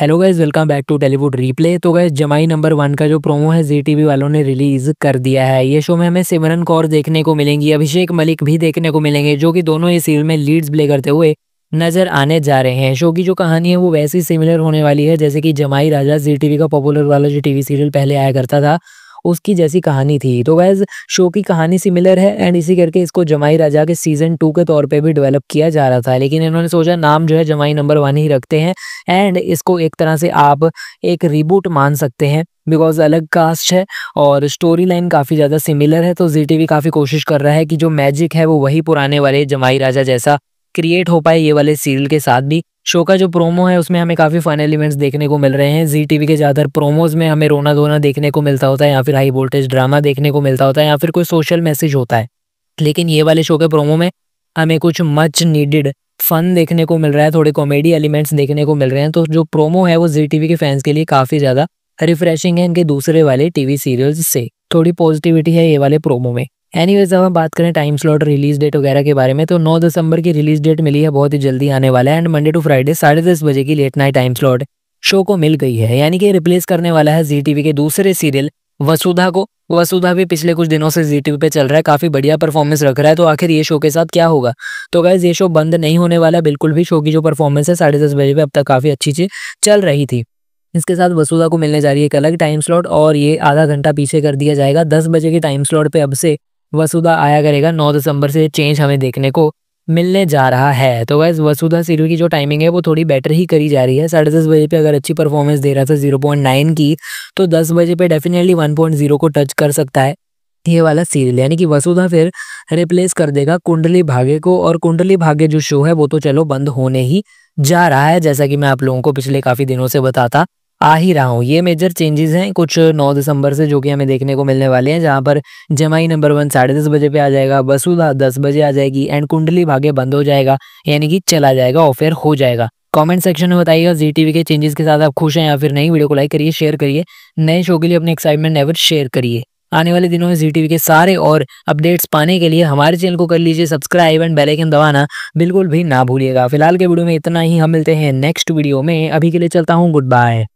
hello guys welcome back to Tellywood replay तो गए जमाई नंबर वन का जो प्रोमो है जी टीवी वालों ने रिलीज कर दिया है ये शो में हमें सिमरन कौर देखने को मिलेंगी अभिषेक मलिक भी देखने को मिलेंगे जो कि दोनों ये सीरियल में लीड्स प्ले करते हुए नजर आने जा रहे हैं शो की जो कहानी है वो वैसी सिमिलर होने वाली है जैसे कि जमाई राजा जी टीवी का पॉपुलर वाला जो टीवी सीरियल पहले आया करता था उसकी जैसी कहानी थी तो वैज शो की कहानी सिमिलर है एंड इसी करके इसको जमाई राजा के सीजन टू के तौर पर भी डेवलप किया जा रहा था लेकिन इन्होंने सोचा नाम जो है जमाई नंबर वन ही रखते हैं एंड इसको एक तरह से आप एक रिबूट मान सकते हैं बिकॉज अलग कास्ट है और स्टोरी लाइन काफ़ी ज़्यादा सिमिलर है तो जी टी काफ़ी कोशिश कर रहा है कि जो मैजिक है वो वही पुराने वाले जमाई राजा जैसा क्रिएट हो पाए ये वाले सीरियल के साथ भी शो का जो प्रोमो है उसमें हमें काफ़ी फन एलिमेंट्स देखने को मिल रहे हैं जी टीवी के ज़्यादातर प्रोमोज़ में हमें रोना धोना देखने को मिलता होता है या फिर हाई वोल्टेज ड्रामा देखने को मिलता होता है या फिर कोई सोशल मैसेज होता है लेकिन ये वाले शो के प्रोमो में हमें कुछ मच नीडेड फन देखने को मिल रहा है थोड़े कॉमेडी एलिमेंट्स देखने को मिल रहे हैं तो जो प्रोमो है वो जी टीवी के फैंस के लिए काफ़ी ज़्यादा रिफ्रेशिंग है इनके दूसरे वाले टीवी सीरियल्स से थोड़ी पॉजिटिविटी है ये वाले प्रोमो में एनीवेज अब हम बात करें टाइम स्लॉट रिलीज डेट वगैरह के बारे में तो 9 दिसंबर की रिलीज डेट मिली है बहुत ही जल्दी आने वाला है एंड मंडे टू फ्राइडे साढ़े दस बजे की late night time slot show को मिल गई है यानी कि रिप्लेस करने वाला है जी टीवी के दूसरे सीरियल वसुधा को वसुधा भी पिछले कुछ दिनों से जी टीवी पे चल रहा है काफ़ी बढ़िया परफॉर्मेंस रख रहा है तो आखिर ये शो के साथ क्या होगा तो गैस ये शो बंद नहीं होने वाला बिल्कुल भी शो की जो परफॉर्मेंस है साढ़े दस बजे पे अब तक काफ़ी अच्छी चीज चल रही थी इसके साथ वसुधा को मिलने जा रही है एक अलग टाइम स्लॉट और ये आधा घंटा पीछे कर दिया जाएगा दस बजे के टाइम स्लॉट पर अब से वसुधा आया करेगा नौ दिसंबर से चेंज हमें देखने को मिलने जा रहा है तो वैस वसुधा सीरीज की जो टाइमिंग है वो थोड़ी बेटर ही करी जा रही है साढ़े दस बजे पे अगर अच्छी परफॉर्मेंस दे रहा था जीरो पॉइंट नाइन की तो दस बजे पे डेफिनेटली वन पॉइंट जीरो को टच कर सकता है ये वाला सीरियल यानी कि वसुधा फिर रिप्लेस कर देगा कुंडली भाग्य को और कुंडली भाग्य जो शो है वो तो चलो बंद होने ही जा रहा है जैसा कि मैं आप लोगों को पिछले काफ़ी दिनों से बताता आ ही रहा हूँ ये मेजर चेंजेस हैं कुछ 9 दिसंबर से जो कि हमें देखने को मिलने वाले हैं जहाँ पर जमाई नंबर वन साढ़े दस बजे पे आ जाएगा बसुधा दस बजे आ जाएगी एंड कुंडली भाग्य बंद हो जाएगा यानी कि चला जाएगा ऑफेयर हो जाएगा कमेंट सेक्शन में बताइएगा जी टीवी के चेंजेस के साथ आप खुश हैं या फिर नहीं वीडियो को लाइक करिए शेयर करिए नए शो के लिए अपने एक्साइटमेंट एवर शेयर करिए आने वाले दिनों में जी टीवी के सारे और अपडेट्स पाने के लिए हमारे चैनल को कर लीजिए सब्सक्राइब एंड बेल आइकन दबाना बिल्कुल भी ना भूलिएगा फिलहाल के वीडियो में इतना ही हम मिलते हैं नेक्स्ट वीडियो में अभी के लिए चलता हूँ गुड बाय